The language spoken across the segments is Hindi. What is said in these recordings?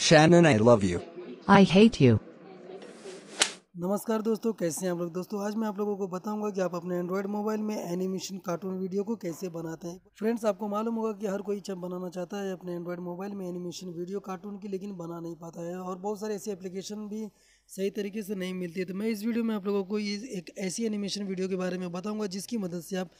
Shannon I love you I hate you नमस्कार दोस्तों कैसे हैं आप लोग दोस्तों आज मैं आप लोगों को बताऊंगा कि आप अपने एंड्रॉयड मोबाइल में एनिमेशन कार्टून वीडियो को कैसे बनाते हैं फ्रेंड्स आपको मालूम होगा कि हर कोई चम बनाना चाहता है अपने एंड्रॉयड मोबाइल में एनिमेशन वीडियो कार्टून की लेकिन बना नहीं पाता है और बहुत सारे ऐसे एप्लीकेशन भी सही तरीके से नहीं मिलती है तो मैं इस वीडियो में आप लोगों को एक ऐसी एनिमेशन वीडियो के बारे में बताऊँगा जिसकी मदद से आप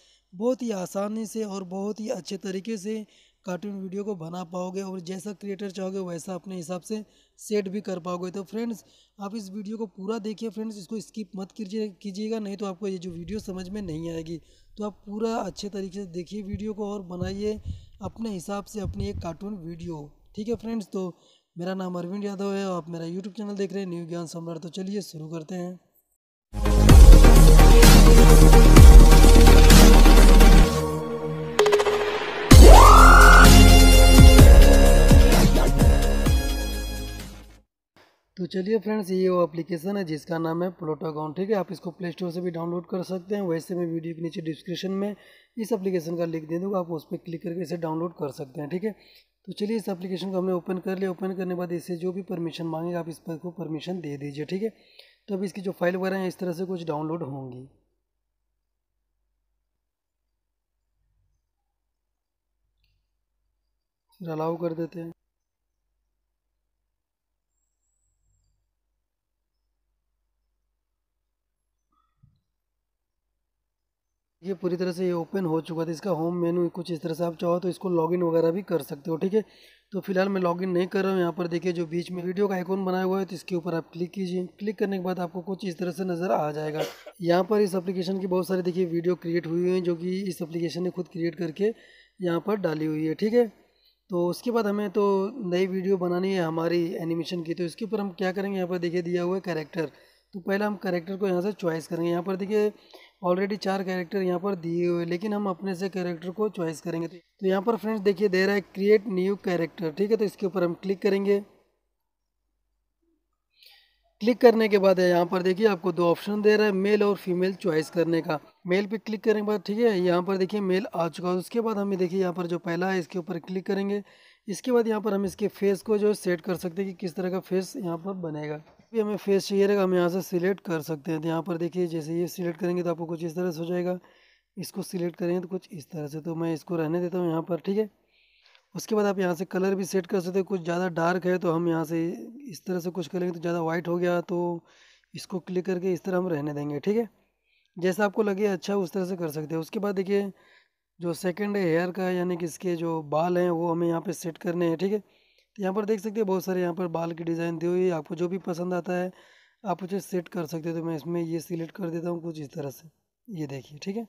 बहुत ही आसानी से और बहुत ही अच्छे तरीके से कार्टून वीडियो को बना पाओगे और जैसा क्रिएटर चाहोगे वैसा अपने हिसाब से सेट भी कर पाओगे तो फ्रेंड्स आप इस वीडियो को पूरा देखिए फ्रेंड्स इसको स्किप मत कीजिए कीजिएगा नहीं तो आपको ये जो वीडियो समझ में नहीं आएगी तो आप पूरा अच्छे तरीके से देखिए वीडियो को और बनाइए अपने हिसाब से अपनी एक कार्टून वीडियो ठीक है फ्रेंड्स तो मेरा नाम अरविंद यादव है आप मेरा यूट्यूब चैनल देख रहे हैं न्यू ज्ञान सम्राट तो चलिए शुरू करते हैं तो चलिए फ्रेंड्स ये वो एप्लीकेशन है जिसका नाम है प्लोटोकॉन ठीक है आप इसको प्ले स्टोर से भी डाउनलोड कर सकते हैं वैसे मैं वीडियो के नीचे डिस्क्रिप्शन में इस एप्लीकेशन का लिंक दे दूँगा आप उस पर क्लिक करके इसे डाउनलोड कर सकते हैं ठीक है तो चलिए इस एप्लीकेशन को हमने ओपन कर लिया ओपन करने के बाद इसे जो भी परमिशन मांगेगा आप इस पर को परमिशन दे दीजिए ठीक है तो अब इसकी जो फाइल वगैरह हैं इस तरह से कुछ डाउनलोड होंगी फिर अलाउ कर देते हैं देखिए पूरी तरह से ये ओपन हो चुका था इसका होम मेनू कुछ इस तरह से आप चाहो तो इसको लॉगिन वगैरह भी कर सकते हो ठीक है तो फिलहाल मैं लॉगिन नहीं कर रहा हूँ यहाँ पर देखिए जो बीच में वीडियो का आइकॉन बनाया हुआ है तो इसके ऊपर आप क्लिक कीजिए क्लिक करने के बाद आपको कुछ इस तरह से नज़र आ जाएगा यहाँ पर इस अप्लीकेशन की बहुत सारी देखिए वीडियो क्रिएट हुई हैं जो कि इस अप्लीकेशन ने खुद क्रिएट करके यहाँ पर डाली हुई है ठीक है तो उसके बाद हमें तो नई वीडियो बनानी है हमारी एनिमेशन की तो इसके ऊपर हम क्या करेंगे यहाँ पर देखिए दिया हुआ है करेक्टर तो पहले हम करेक्टर को यहाँ से चॉइस करेंगे यहाँ पर देखिए ऑलरेडी चार कैरेक्टर यहाँ पर दिए हुए लेकिन हम अपने से कैरेक्टर को चॉइस करेंगे तो यहाँ पर फ्रेंड्स देखिए दे रहा है क्रिएट न्यू कैरेक्टर ठीक है तो इसके ऊपर हम क्लिक करेंगे क्लिक करने के बाद यहाँ पर देखिए आपको दो ऑप्शन दे रहा है मेल और फीमेल चॉइस करने का मेल पे क्लिक करने के बाद ठीक है यहाँ पर देखिए मेल आ चुका है उसके बाद हमें देखिए यहाँ पर जो पहला है इसके ऊपर क्लिक करेंगे इसके बाद यहाँ पर हम इसके फेस को जो सेट कर सकते हैं कि किस तरह का फेस यहाँ पर बनेगा भी हमें फेस चाहिए रहेगा हम यहाँ से सिलेक्ट कर सकते हैं तो यहाँ पर देखिए जैसे ये सिलेक्ट करेंगे तो आपको कुछ इस तरह से हो जाएगा इसको सिलेक्ट करेंगे तो कुछ इस तरह से तो मैं इसको रहने देता हूँ यहाँ पर ठीक है उसके बाद आप यहाँ से कलर भी सेट कर सकते हैं कुछ ज़्यादा डार्क है तो हम यहाँ से इस तरह से कुछ करेंगे तो ज़्यादा वाइट हो गया तो इसको क्लिक करके इस तरह हम रहने देंगे ठीक है जैसा आपको लगे अच्छा उस तरह से कर सकते हैं उसके बाद देखिए जो सेकेंड हेयर का यानी कि इसके जो बाल हैं वो हमें यहाँ पर सेट करने हैं ठीक है थीके? तो यहाँ पर देख सकते हैं बहुत सारे यहाँ पर बाल की डिज़ाइन दी हुई है आपको जो भी पसंद आता है आप उसे सेट कर सकते हो तो मैं इसमें ये सिलेक्ट कर देता हूँ कुछ इस तरह से ये देखिए ठीक है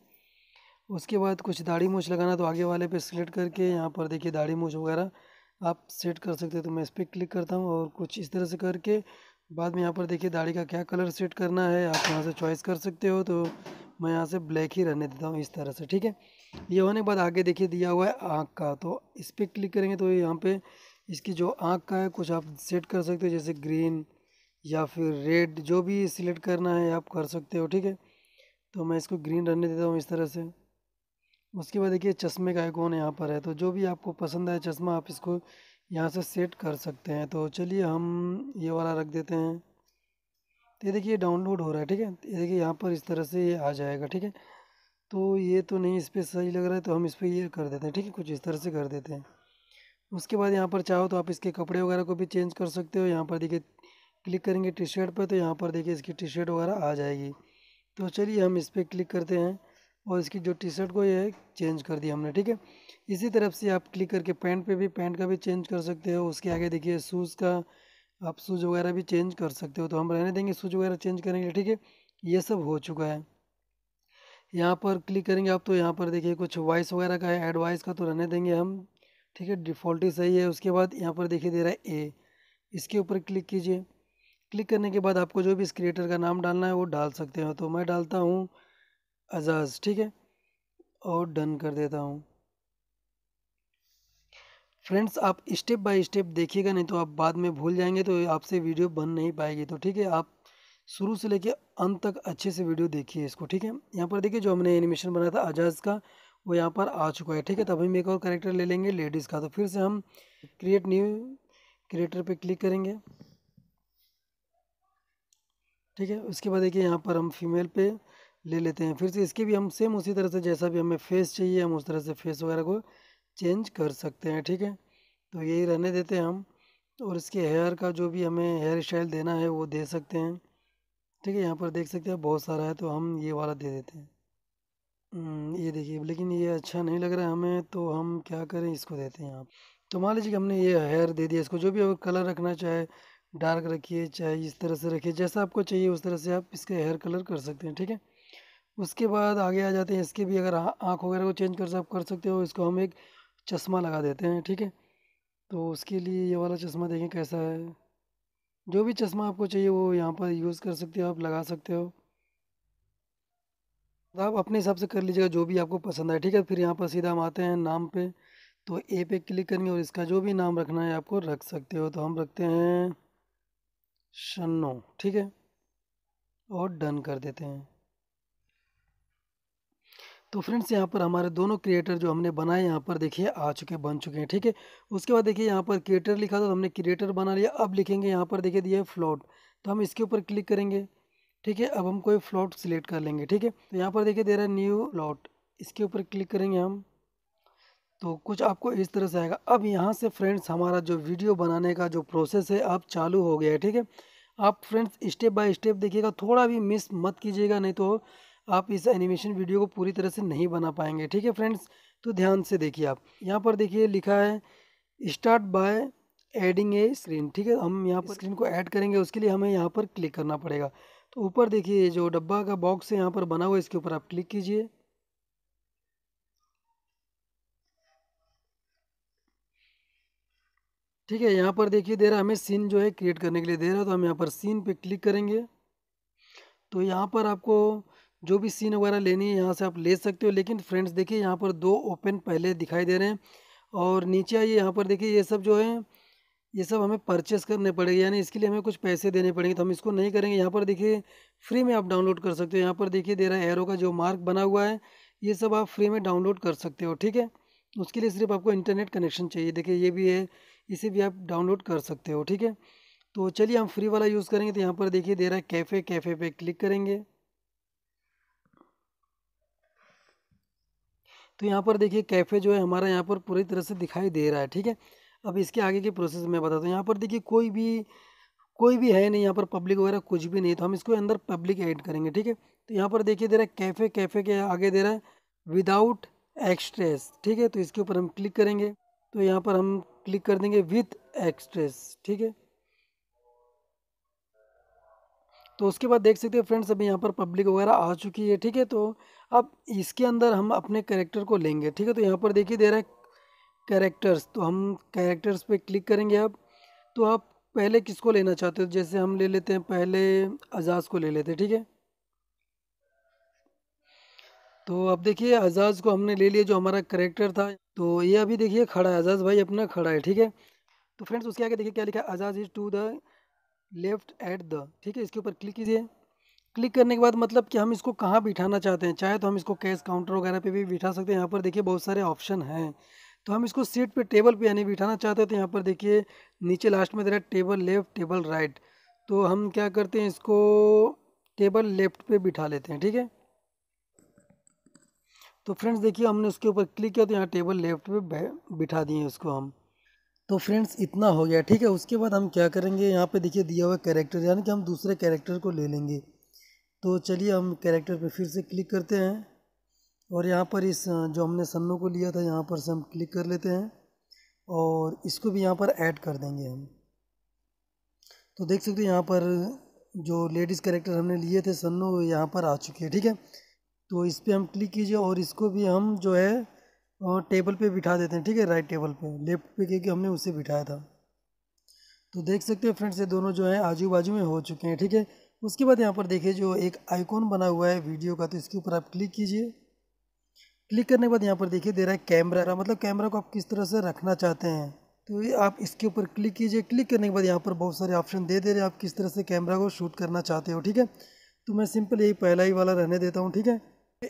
उसके बाद कुछ दाढ़ी मूछ लगाना तो आगे वाले पे सिलेक्ट करके यहाँ पर देखिए दाढ़ी मूछ वगैरह आप सेट कर सकते हो तो मैं इस पर क्लिक करता हूँ और कुछ इस तरह से करके बाद में यहाँ पर देखिए दाढ़ी का क्या कलर सेट करना है आप यहाँ से चॉइस कर सकते हो तो मैं यहाँ से ब्लैक ही रहने देता हूँ इस तरह से ठीक है ये होने के बाद आगे देखिए दिया हुआ है आँख का तो इस पर क्लिक करेंगे तो यहाँ पर इसकी जो आँख का है कुछ आप सेट कर सकते हो जैसे ग्रीन या फिर रेड जो भी सिलेक्ट करना है आप कर सकते हो ठीक है तो मैं इसको ग्रीन रहने देता हूँ इस तरह से उसके बाद देखिए चश्मे का आइकॉन यहाँ पर है तो जो भी आपको पसंद आए चश्मा आप इसको यहाँ से सेट कर सकते हैं तो चलिए हम ये वाला रख देते हैं तो ये देखिए डाउनलोड हो रहा है ठीक है ये देखिए यहाँ पर इस तरह से ये आ जाएगा ठीक है तो ये तो नहीं इस पर सही लग रहा है तो हम इस पर ये कर देते हैं ठीक है कुछ इस तरह से कर देते हैं उसके बाद यहाँ पर चाहो तो आप इसके कपड़े वगैरह को भी चेंज कर सकते हो यहाँ पर देखिए क्लिक करेंगे टी शर्ट पर तो यहाँ पर देखिए इसकी टी शर्ट वगैरह आ जाएगी तो चलिए हम इस पर क्लिक करते हैं और इसकी जो टी शर्ट को ये चेंज कर दिया हमने ठीक है इसी तरफ से आप क्लिक करके पैंट पे भी पैंट का भी चेंज कर सकते हो उसके आगे देखिए शूज़ का आप शूज़ वगैरह भी चेंज कर सकते हो तो हम रहने देंगे शूज़ वगैरह चेंज करेंगे ठीक है ये सब हो चुका है यहाँ पर क्लिक करेंगे आप तो यहाँ पर देखिए कुछ वॉइस वगैरह का है एडवाइस का तो रहने देंगे हम ठीक है डिफ़ॉल्ट ही सही है उसके बाद यहाँ पर देखिए दे रहा है ए इसके ऊपर क्लिक कीजिए क्लिक करने के बाद आपको जो भी इस क्रिएटर का नाम डालना है वो डाल सकते हो तो मैं डालता हूँ अजाज़ ठीक है और डन कर देता हूँ फ्रेंड्स आप स्टेप बाय स्टेप देखिएगा नहीं तो आप बाद में भूल जाएंगे तो आपसे वीडियो बन नहीं पाएगी तो ठीक है आप शुरू से लेके अंत तक अच्छे से वीडियो देखिए इसको ठीक है यहाँ पर देखिए जो हमने एनिमेशन बनाया था अजाज़ का वो यहाँ पर आ चुका है ठीक है तभी हम एक और करेक्टर ले लेंगे लेडीज़ का तो फिर से हम क्रिएट न्यू क्रिएटर पे क्लिक करेंगे ठीक है उसके बाद देखिए यहाँ पर हम फीमेल पे ले लेते हैं फिर से इसके भी हम सेम उसी तरह से जैसा भी हमें फेस चाहिए हम उस तरह से फेस वगैरह को चेंज कर सकते हैं ठीक है तो यही रहने देते हैं हम और इसके हेयर का जो भी हमें हेयर स्टाइल देना है वो दे सकते हैं ठीक है यहाँ पर देख सकते हैं बहुत सारा है तो हम ये वाला दे देते हैं हम्म, ये देखिए लेकिन ये अच्छा नहीं लग रहा है हमें तो हम क्या करें इसको देते हैं आप तो मान लीजिए कि हमने ये हेयर दे दिया इसको जो भी आप कलर रखना चाहे डार्क रखिए चाहे इस तरह से रखिए जैसा आपको चाहिए उस तरह से आप इसका हेयर कलर कर सकते हैं ठीक है उसके बाद आगे आ जाते हैं इसके भी अगर आँख वगैरह को चेंज कर आप कर सकते हो इसको हम एक चश्मा लगा देते हैं ठीक है तो उसके लिए ये वाला चश्मा देखें कैसा है जो भी चश्मा आपको चाहिए वो यहाँ पर यूज़ कर सकते हो आप लगा सकते हो आप अपने हिसाब से कर लीजिएगा जो भी आपको पसंद आए ठीक है फिर यहाँ पर सीधा हम आते हैं नाम पे तो ए पे क्लिक करेंगे और इसका जो भी नाम रखना है आपको रख सकते हो तो हम रखते हैं शनो ठीक है और डन कर देते हैं तो फ्रेंड्स यहाँ पर हमारे दोनों क्रिएटर जो हमने बनाए यहाँ पर देखिए आ चुके बन चुके हैं ठीक है उसके बाद देखिए यहाँ पर क्रिएटर लिखा था तो हमने क्रिएटर बना लिया अब लिखेंगे यहाँ पर देखिए दिया है फ्लॉट तो हम इसके ऊपर क्लिक करेंगे ठीक है अब हम कोई फ्लॉट सिलेक्ट कर लेंगे ठीक है तो यहाँ पर देखिए दे रहा है न्यू लॉट इसके ऊपर क्लिक करेंगे हम तो कुछ आपको इस तरह से आएगा अब यहाँ से फ्रेंड्स हमारा जो वीडियो बनाने का जो प्रोसेस है अब चालू हो गया है ठीक है आप फ्रेंड्स स्टेप बाय स्टेप देखिएगा थोड़ा भी मिस मत कीजिएगा नहीं तो आप इस एनिमेशन वीडियो को पूरी तरह से नहीं बना पाएंगे ठीक है फ्रेंड्स तो ध्यान से देखिए आप यहाँ पर देखिए लिखा है start by adding a screen ठीक है हम यहाँ पर स्क्रीन को ऐड करेंगे उसके लिए हमें यहाँ पर क्लिक करना पड़ेगा तो ऊपर देखिए जो डब्बा का बॉक्स है यहाँ पर बना हुआ है इसके ऊपर आप क्लिक कीजिए ठीक है यहाँ पर देखिए दे रहा है हमें सीन जो है क्रिएट करने के लिए दे रहा है तो हम यहाँ पर सीन पे क्लिक करेंगे तो यहाँ पर आपको जो भी सीन वगैरह लेनी है यहाँ से आप ले सकते हो लेकिन फ्रेंड्स देखिए यहाँ पर दो ओपन पहले दिखाई दे रहे हैं और नीचे आइए यहाँ पर देखिए ये सब जो है ये सब हमें परचेस करने पड़ेगा यानी इसके लिए हमें कुछ पैसे देने पड़ेंगे तो हम इसको नहीं करेंगे यहाँ पर देखिए फ्री में आप डाउनलोड कर सकते हो यहाँ पर देखिए दे रहा है एरो का जो मार्क बना हुआ है ये सब आप फ्री में डाउनलोड कर सकते हो ठीक है उसके लिए सिर्फ आपको इंटरनेट कनेक्शन चाहिए देखिए ये भी है इसे भी आप डाउनलोड कर सकते हो ठीक है तो चलिए हम फ्री वाला यूज़ करेंगे तो यहाँ पर देखिए दे रहा है कैफ़े कैफ़े पर क्लिक करेंगे तो यहाँ पर देखिए कैफ़े जो है हमारा यहाँ पर पूरी तरह से दिखाई दे रहा है ठीक है अब इसके आगे के प्रोसेस मैं बताता हूँ यहाँ पर देखिए कोई भी कोई भी है नहीं यहाँ पर पब्लिक वगैरह कुछ भी नहीं तो हम इसको अंदर पब्लिक ऐड करेंगे ठीक है तो यहाँ पर देखिए दे रहा है कैफ़े कैफ़े के आगे दे रहा है विदाउट एक्सट्रेस ठीक है तो इसके ऊपर हम क्लिक करेंगे तो यहाँ पर हम क्लिक कर देंगे विथ एक्सट्रेस ठीक है तो उसके बाद देख सकते हैं फ्रेंड्स अभी यहाँ पर पब्लिक वगैरह आ चुकी है ठीक है तो अब इसके अंदर हम अपने करेक्टर को लेंगे ठीक है तो यहाँ पर देखिए दे रहा है कैरेक्टर्स तो हम कैरेक्टर्स पे क्लिक करेंगे आप तो आप पहले किसको लेना चाहते हो जैसे हम ले लेते हैं पहले अजाज़ को ले लेते हैं ठीक है तो अब देखिए अजाज़ को हमने ले लिया जो हमारा करेक्टर था तो ये अभी देखिए खड़ा है अजाज़ भाई अपना खड़ा है ठीक है तो फ्रेंड्स उसके आगे देखिए क्या लिखा है अजाज़ is to the left at the ठीक है इसके ऊपर क्लिक कीजिए क्लिक करने के बाद मतलब कि हम इसको कहाँ बिठाना चाहते हैं चाहे तो हम इसको कैश काउंटर वगैरह पे भी बिठा सकते हैं यहाँ पर देखिए बहुत सारे ऑप्शन हैं तो हम इसको सीट पे टेबल पे यानी बिठाना चाहते हैं तो यहाँ पर देखिए नीचे लास्ट में दे रहा है टेबल लेफ्ट टेबल राइट तो हम क्या करते हैं इसको टेबल लेफ्ट पे बिठा लेते हैं ठीक है तो फ्रेंड्स देखिए हमने उसके ऊपर क्लिक किया तो यहाँ टेबल लेफ्ट पे बिठा दिए उसको हम तो फ्रेंड्स इतना हो गया ठीक है उसके बाद हम क्या करेंगे यहाँ पर देखिए दिया हुआ कैरेक्टर यानी कि हम दूसरे कैरेक्टर को ले लेंगे तो चलिए हम कैरेक्टर पर फिर से क्लिक करते हैं और यहाँ पर इस जो हमने सन्नों को लिया था यहाँ पर से हम क्लिक कर लेते हैं और इसको भी यहाँ पर ऐड कर देंगे हम तो देख सकते हो यहाँ पर जो लेडीज़ करेक्टर हमने लिए थे सन्नो यहाँ पर आ चुकी है ठीक है तो इस पर हम क्लिक कीजिए और इसको भी हम जो है टेबल पे बिठा देते हैं ठीक है राइट टेबल पे लेफ्ट पे क्योंकि हमने उसे बिठाया था तो देख सकते हैं फ्रेंड्स ये दोनों जो है आजू बाजू में हो चुके हैं ठीक है उसके बाद यहाँ पर देखिए जो एक आइकॉन बना हुआ है वीडियो का तो इसके ऊपर आप क्लिक कीजिए क्लिक करने के बाद यहाँ पर देखिए दे रहा है कैमरा मतलब कैमरा को आप किस तरह से रखना चाहते हैं तो ये आप इसके ऊपर क्लिक कीजिए क्लिक करने के बाद यहाँ पर बहुत सारे ऑप्शन दे दे रहे हैं आप किस तरह से कैमरा को शूट करना चाहते हो ठीक है तो मैं सिंपल यही पहला ही वाला रहने देता हूँ ठीक है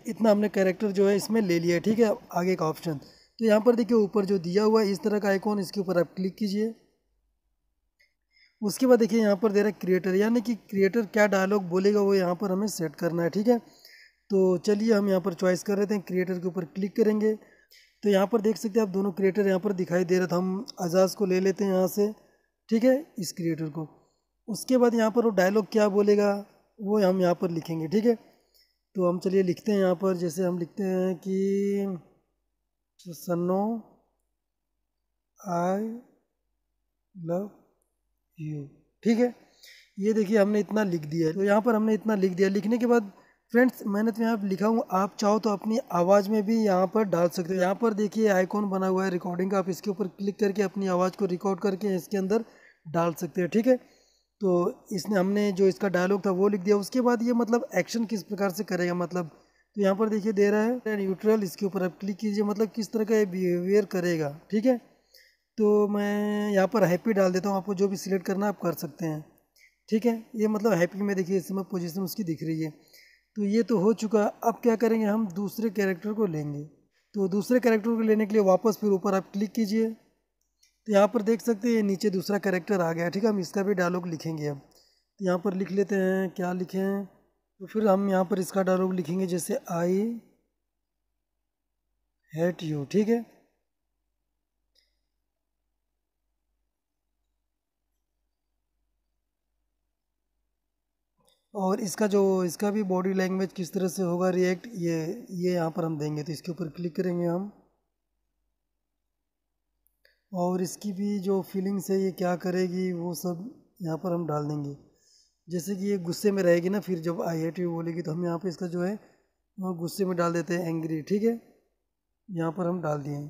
इतना हमने कैरेक्टर जो है इसमें ले लिया ठीक है आगे का ऑप्शन तो यहाँ पर देखिए ऊपर जो दिया हुआ है इस तरह का आइकॉन इसके ऊपर आप क्लिक कीजिए उसके बाद देखिए यहाँ पर दे रहा है क्रिएटर यानी कि क्रिएटर क्या डायलॉग बोलेगा वो यहाँ पर हमें सेट करना है ठीक है तो चलिए हम यहाँ पर चॉइस कर रहे थे क्रिएटर के ऊपर क्लिक करेंगे तो यहाँ पर देख सकते हैं आप दोनों क्रिएटर यहाँ पर दिखाई दे रहा था हम अजाज़ को ले लेते हैं यहाँ से ठीक है इस क्रिएटर को उसके बाद यहाँ पर वो डायलॉग क्या बोलेगा वो हम यहाँ पर लिखेंगे ठीक है तो हम चलिए लिखते हैं यहाँ पर जैसे हम लिखते हैं कि सन्नो आई लव यू ठीक है ये देखिए हमने इतना लिख दिया तो यहाँ पर हमने इतना लिख दिया लिखने के बाद फ्रेंड्स मैंने तो यहाँ पर लिखा हूँ आप चाहो तो अपनी आवाज़ में भी यहाँ पर डाल सकते हो यहाँ पर देखिए आइकॉन बना हुआ है रिकॉर्डिंग का आप इसके ऊपर क्लिक करके अपनी आवाज़ को रिकॉर्ड करके इसके अंदर डाल सकते हैं ठीक है तो इसने हमने जो इसका डायलॉग था वो लिख दिया उसके बाद ये मतलब एक्शन किस प्रकार से करेगा मतलब तो यहाँ पर देखिए दे रहा है न्यूट्रल इसके ऊपर आप क्लिक कीजिए मतलब किस तरह का ये बिहेवियर करेगा ठीक है तो मैं यहाँ पर हैप्पी डाल देता हूँ आपको जो भी सिलेक्ट करना आप कर सकते हैं ठीक है ये मतलब हैप्पी में देखिए इस समय पोजिशन उसकी दिख रही है तो ये तो हो चुका अब क्या करेंगे हम दूसरे कैरेक्टर को लेंगे तो दूसरे कैरेक्टर को लेने के लिए वापस फिर ऊपर आप क्लिक कीजिए तो यहाँ पर देख सकते हैं नीचे दूसरा कैरेक्टर आ गया ठीक है हम इसका भी डायलॉग लिखेंगे अब तो यहाँ पर लिख लेते हैं क्या लिखें तो फिर हम यहाँ पर इसका डायलॉग लिखेंगे जैसे आई हैट यू ठीक है और इसका जो इसका भी बॉडी लैंग्वेज किस तरह से होगा रिएक्ट ये ये यहाँ पर हम देंगे तो इसके ऊपर क्लिक करेंगे हम और इसकी भी जो फीलिंग्स है ये क्या करेगी वो सब यहाँ पर हम डाल देंगे जैसे कि ये गुस्से में रहेगी ना फिर जब आई आई बोलेगी तो हम यहाँ पर इसका जो है वहाँ गुस्से में डाल देते हैं एंग्री ठीक है यहाँ पर हम डाल दिए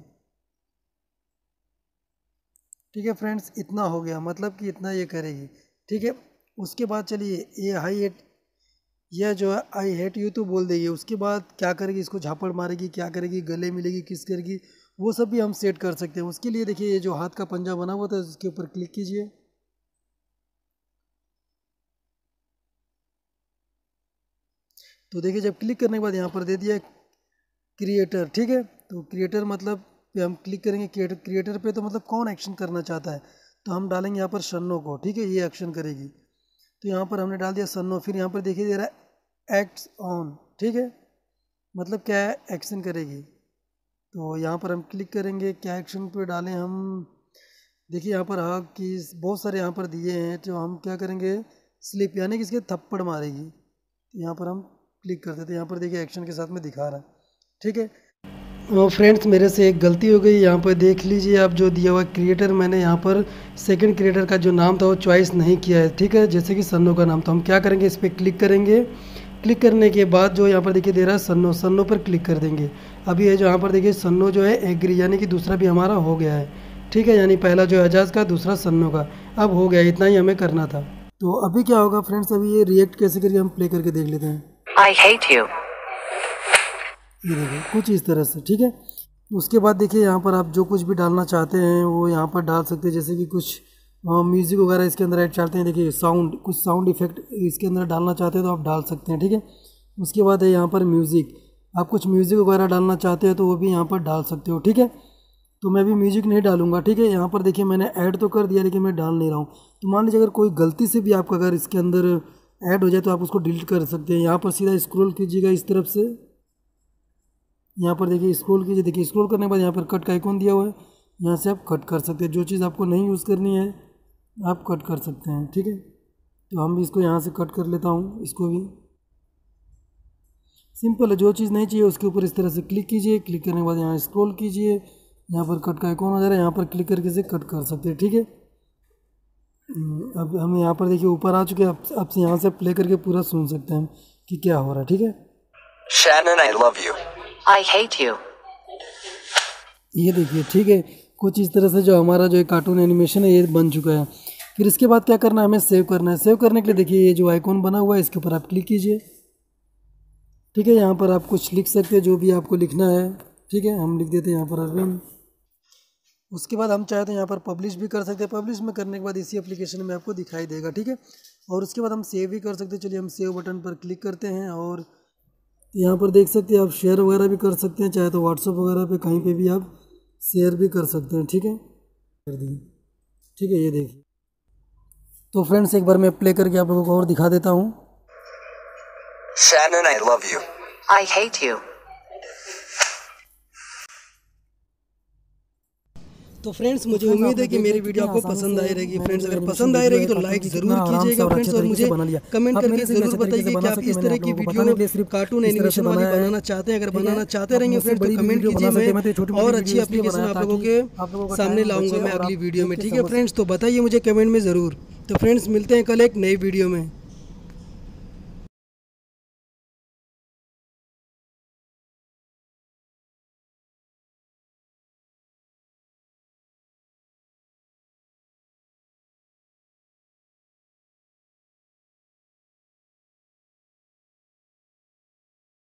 ठीक है फ्रेंड्स इतना हो गया मतलब कि इतना ये करेगी ठीक है उसके बाद चलिए ये हाई हेट यह जो है आई हेट यू तो बोल देगी उसके बाद क्या करेगी इसको झापड़ मारेगी क्या करेगी गले मिलेगी किस करेगी वो सब भी हम सेट कर सकते हैं उसके लिए देखिए ये जो हाथ का पंजा बना हुआ था उसके ऊपर क्लिक कीजिए तो देखिए जब क्लिक करने के बाद यहाँ पर दे दिया क्रिएटर ठीक है तो क्रिएटर मतलब पे हम क्लिक करेंगे क्रिएटर पे तो मतलब कौन एक्शन करना चाहता है तो हम डालेंगे यहाँ पर शन्नो को ठीक है ये एक्शन करेगी तो यहाँ पर हमने डाल दिया सन्नो फिर यहाँ पर देखिए दे रहा है एक्ट्स ऑन ठीक है मतलब क्या है एक्शन करेगी तो यहाँ पर हम क्लिक करेंगे क्या एक्शन पे डालें हम देखिए यहाँ पर हाँ कि बहुत सारे यहाँ पर दिए हैं तो हम क्या करेंगे स्लिप यानी कि इसके थप्पड़ मारेगी तो यहाँ पर हम क्लिक करते थे तो यहाँ पर देखिए एक्शन के साथ में दिखा रहा है ठीक है फ्रेंड्स मेरे से एक गलती हो गई यहाँ पर देख लीजिए आप जो दिया हुआ क्रिएटर मैंने यहाँ पर सेकंड क्रिएटर का जो नाम था वो चॉइस नहीं किया है ठीक है जैसे कि सन्नो का नाम था हम क्या करेंगे इस पर क्लिक करेंगे क्लिक करने के बाद जो यहाँ पर देखिए दे रहा है सन्नो सन्नो पर क्लिक कर देंगे अभी ये जो यहाँ पर देखिए सन्नो जो है एग्री यानी कि दूसरा भी हमारा हो गया है ठीक है यानी पहला जो है एजाज का दूसरा सन्नो का अब हो गया इतना ही हमें करना था तो अभी क्या होगा फ्रेंड्स अभी ये रिएक्ट कैसे करिए हम प्ले करके देख लेते हैं आई हेट यू ये देखिए कुछ इस तरह से ठीक है उसके बाद देखिए यहाँ पर आप जो कुछ भी डालना चाहते हैं वो यहाँ पर डाल सकते हैं जैसे कि कुछ म्यूज़िक हाँ, वगैरह इसके अंदर ऐड चाहते हैं देखिए साउंड कुछ साउंड इफेक्ट इसके अंदर डालना चाहते हैं तो आप डाल सकते हैं ठीक है उसके बाद है यहाँ पर म्यूज़िक आप कुछ म्यूज़िक वगैरह डालना चाहते हैं तो वो भी यहाँ पर डाल सकते हो ठीक है तो मैं भी म्यूज़िक नहीं डालूंगा ठीक है यहाँ पर देखिए मैंने ऐड तो कर दिया लेकिन मैं डाल नहीं रहा हूँ तो मान लीजिए अगर कोई गलती से भी आपका अगर इसके अंदर ऐड हो जाए तो आप उसको डिलीट कर सकते हैं यहाँ पर सीधा स्क्रॉल कीजिएगा इस तरफ से यहाँ पर देखिए स्क्रोल कीजिए देखिए स्क्रोल करने के बाद यहाँ पर कट का आइकॉन दिया हुआ है यहाँ से आप कट कर सकते हैं जो चीज़ आपको नहीं यूज़ करनी है आप कट कर सकते हैं ठीक है तो हम भी इसको यहाँ से कट कर लेता हूँ इसको भी सिंपल है जो चीज़ नहीं चाहिए उसके ऊपर इस तरह से क्लिक कीजिए क्लिक करने के बाद यहाँ स्क्रोल कीजिए यहाँ पर कट का आइकॉन आ जा रहा है यहाँ पर क्लिक करके से कट कर सकते हैं ठीक है हम्म, अब हम यहाँ पर देखिए ऊपर आ चुके हैं आपसे यहाँ से प्ले करके पूरा सुन सकते हैं कि क्या हो रहा है ठीक है Shannon, I love you. I hate you ये देखिए ठीक है कुछ इस तरह से जो हमारा जो कार्टून एनिमेशन है ये बन चुका है फिर इसके बाद क्या करना है हमें सेव करना है सेव करने के लिए देखिए ये जो आइकॉन बना हुआ है इसके ऊपर आप क्लिक कीजिए ठीक है यहाँ पर आप कुछ लिख सकते हैं जो भी आपको लिखना है ठीक है हम लिख देते हैं यहाँ पर अरविंद उसके बाद हम चाहे तो यहाँ पर पब्लिश भी कर सकते हैं पब्लिश में करने के बाद इसी एप्लीकेशन में आपको दिखाई देगा ठीक है और उसके बाद हम सेव भी कर सकते हैं चलिए हम सेव बटन पर क्लिक करते हैं और यहाँ पर देख सकते हैं आप शेयर वगैरह भी कर सकते हैं चाहे तो व्हाट्सअप वगैरह पे कहीं पे भी आप शेयर भी कर सकते हैं ठीक है कर दिए ठीक है ये देखिए तो फ्रेंड्स एक बार मैं प्ले करके आप लोगों को और दिखा देता हूँ तो फ्रेंड्स मुझे तो उम्मीद है कि मेरी वीडियो आपको पसंद आई रहेगी फ्रेंड्स अगर पसंद आई रहेगी तो लाइक जरूर कीजिएगा फ्रेंड्स और मुझे कमेंट करके जरूर बताइए कि आप इस तरह की वीडियो सिर्फ कार्टून एनिमेशन वाली बनाना चाहते हैं अगर बनाना चाहते रहेंगे फ्रेंड्स तो कमेंट कीजिए मैं और अच्छी एप्लीकेशन आप लोगों के सामने लाऊंगा मैं अगली वीडियो में ठीक है फ्रेंड्स तो बताइए मुझे कमेंट में ज़रूर तो फ्रेंड्स मिलते हैं कल एक नई वीडियो में